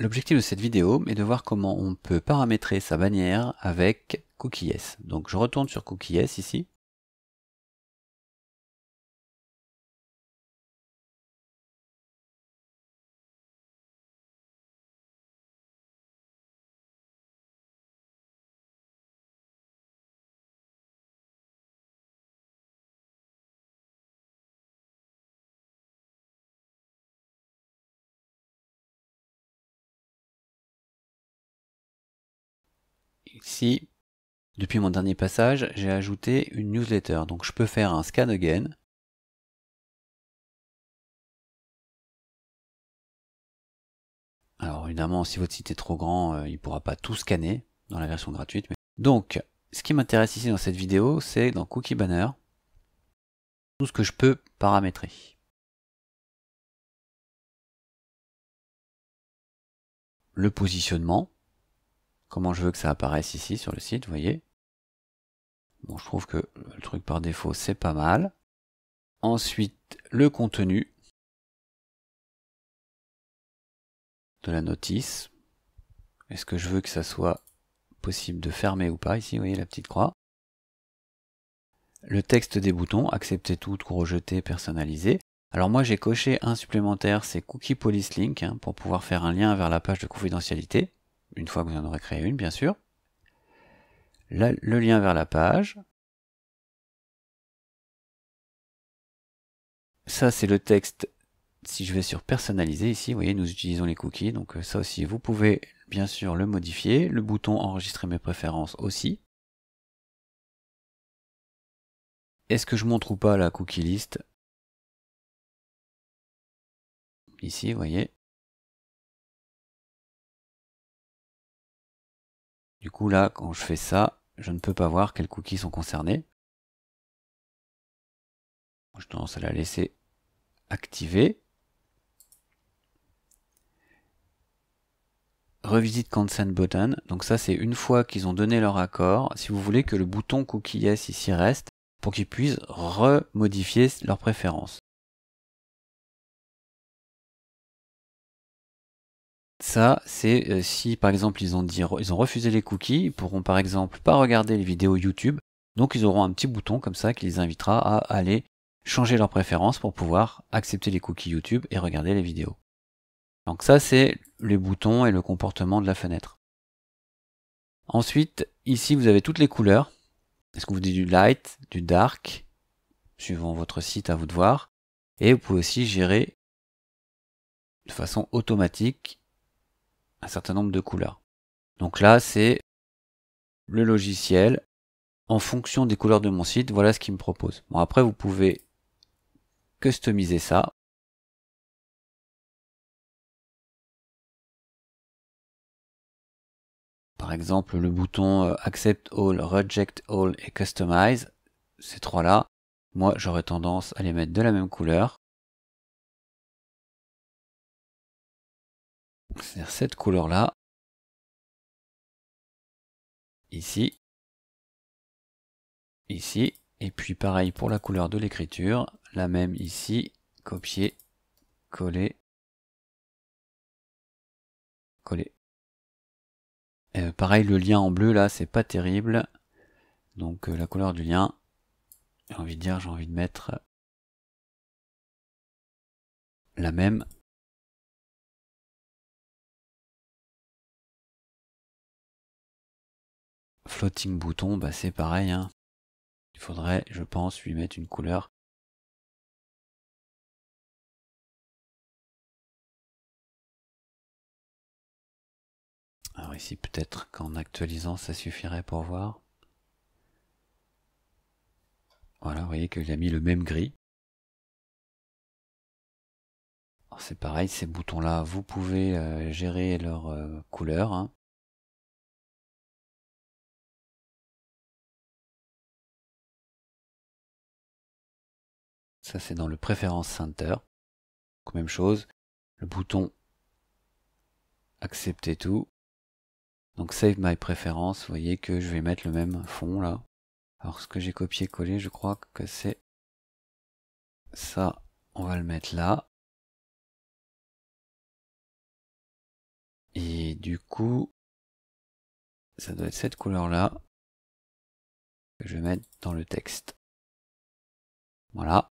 L'objectif de cette vidéo est de voir comment on peut paramétrer sa bannière avec CookieS. Donc je retourne sur CookieS ici. ici, depuis mon dernier passage, j'ai ajouté une newsletter. Donc je peux faire un scan again. Alors évidemment, si votre site est trop grand, euh, il ne pourra pas tout scanner dans la version gratuite. Donc, ce qui m'intéresse ici dans cette vidéo, c'est dans Cookie Banner, tout ce que je peux paramétrer. Le positionnement, comment je veux que ça apparaisse ici sur le site, vous voyez. Bon, je trouve que le truc par défaut, c'est pas mal. Ensuite, le contenu de la notice. Est-ce que je veux que ça soit possible de fermer ou pas Ici, vous voyez la petite croix. Le texte des boutons, accepter tout, rejeter, personnaliser. Alors moi, j'ai coché un supplémentaire, c'est Cookie Police Link, hein, pour pouvoir faire un lien vers la page de confidentialité une fois que vous en aurez créé une, bien sûr. le lien vers la page. Ça, c'est le texte. Si je vais sur personnaliser ici, vous voyez, nous utilisons les cookies. Donc euh, ça aussi, vous pouvez bien sûr le modifier. Le bouton enregistrer mes préférences aussi. Est-ce que je montre ou pas la cookie list Ici, vous voyez. Du coup là, quand je fais ça, je ne peux pas voir quels cookies sont concernés. Je tendance à la laisser activer. Revisite consent button. Donc ça c'est une fois qu'ils ont donné leur accord. Si vous voulez que le bouton cookie ici reste pour qu'ils puissent remodifier leurs préférences. ça, c'est euh, si par exemple ils ont, dit, ils ont refusé les cookies, ils pourront par exemple pas regarder les vidéos YouTube, donc ils auront un petit bouton comme ça qui les invitera à aller changer leurs préférences pour pouvoir accepter les cookies YouTube et regarder les vidéos. Donc ça, c'est les boutons et le comportement de la fenêtre. Ensuite, ici, vous avez toutes les couleurs. Est-ce que vous dit du light, du dark, suivant votre site à vous de voir. Et vous pouvez aussi gérer de façon automatique un certain nombre de couleurs. Donc là, c'est le logiciel. En fonction des couleurs de mon site, voilà ce qu'il me propose. Bon, après, vous pouvez customiser ça. Par exemple, le bouton euh, Accept All, Reject All et Customize, ces trois-là, moi j'aurais tendance à les mettre de la même couleur. C'est-à-dire cette couleur-là. Ici. Ici. Et puis pareil pour la couleur de l'écriture. La même ici. Copier. Coller. Coller. Euh, pareil, le lien en bleu, là, c'est pas terrible. Donc euh, la couleur du lien, j'ai envie de dire, j'ai envie de mettre la même. Floating bouton, bah c'est pareil. Hein. Il faudrait, je pense, lui mettre une couleur. Alors ici, peut-être qu'en actualisant, ça suffirait pour voir. Voilà, vous voyez qu'il a mis le même gris. C'est pareil, ces boutons-là, vous pouvez euh, gérer leur euh, couleur. Hein. Ça, c'est dans le Préférence Center. Donc, même chose, le bouton Accepter tout. Donc, Save My Preference, vous voyez que je vais mettre le même fond là. Alors, ce que j'ai copié-collé, je crois que c'est ça. On va le mettre là. Et du coup, ça doit être cette couleur-là que je vais mettre dans le texte. Voilà.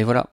Et voilà.